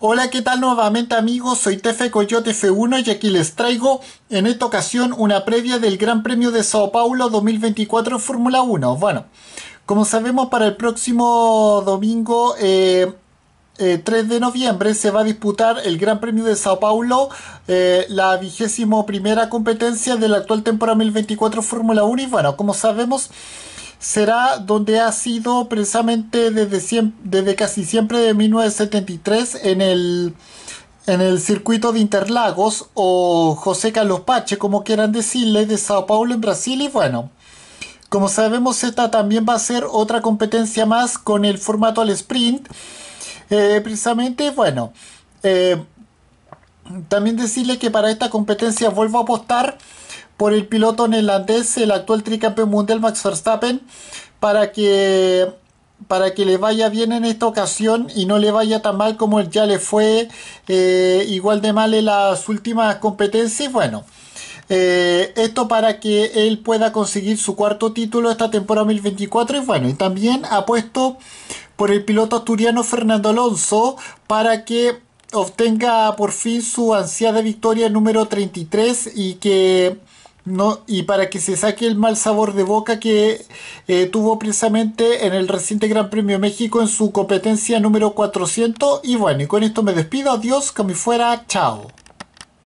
Hola, ¿qué tal nuevamente amigos? Soy Tefe Coyote F1 y aquí les traigo en esta ocasión una previa del Gran Premio de Sao Paulo 2024 Fórmula 1. Bueno, como sabemos para el próximo domingo 3 eh, eh, de noviembre se va a disputar el Gran Premio de Sao Paulo, eh, la vigésimo primera competencia de la actual temporada 2024 Fórmula 1 y bueno, como sabemos será donde ha sido precisamente desde, siempre, desde casi siempre de 1973 en el, en el circuito de Interlagos o José Carlos Pache, como quieran decirle, de Sao Paulo en Brasil y bueno. Como sabemos, esta también va a ser otra competencia más con el formato al sprint. Eh, precisamente, bueno, eh, también decirle que para esta competencia vuelvo a apostar por el piloto neerlandés, el actual tricampeón mundial Max Verstappen, para que para que le vaya bien en esta ocasión y no le vaya tan mal como ya le fue eh, igual de mal en las últimas competencias. Bueno, eh, esto para que él pueda conseguir su cuarto título esta temporada 2024 y bueno, y también apuesto por el piloto asturiano Fernando Alonso para que obtenga por fin su ansiada victoria número 33 y que no, y para que se saque el mal sabor de boca que eh, tuvo precisamente en el reciente Gran Premio México en su competencia número 400. Y bueno, y con esto me despido. Adiós, que me fuera. Chao.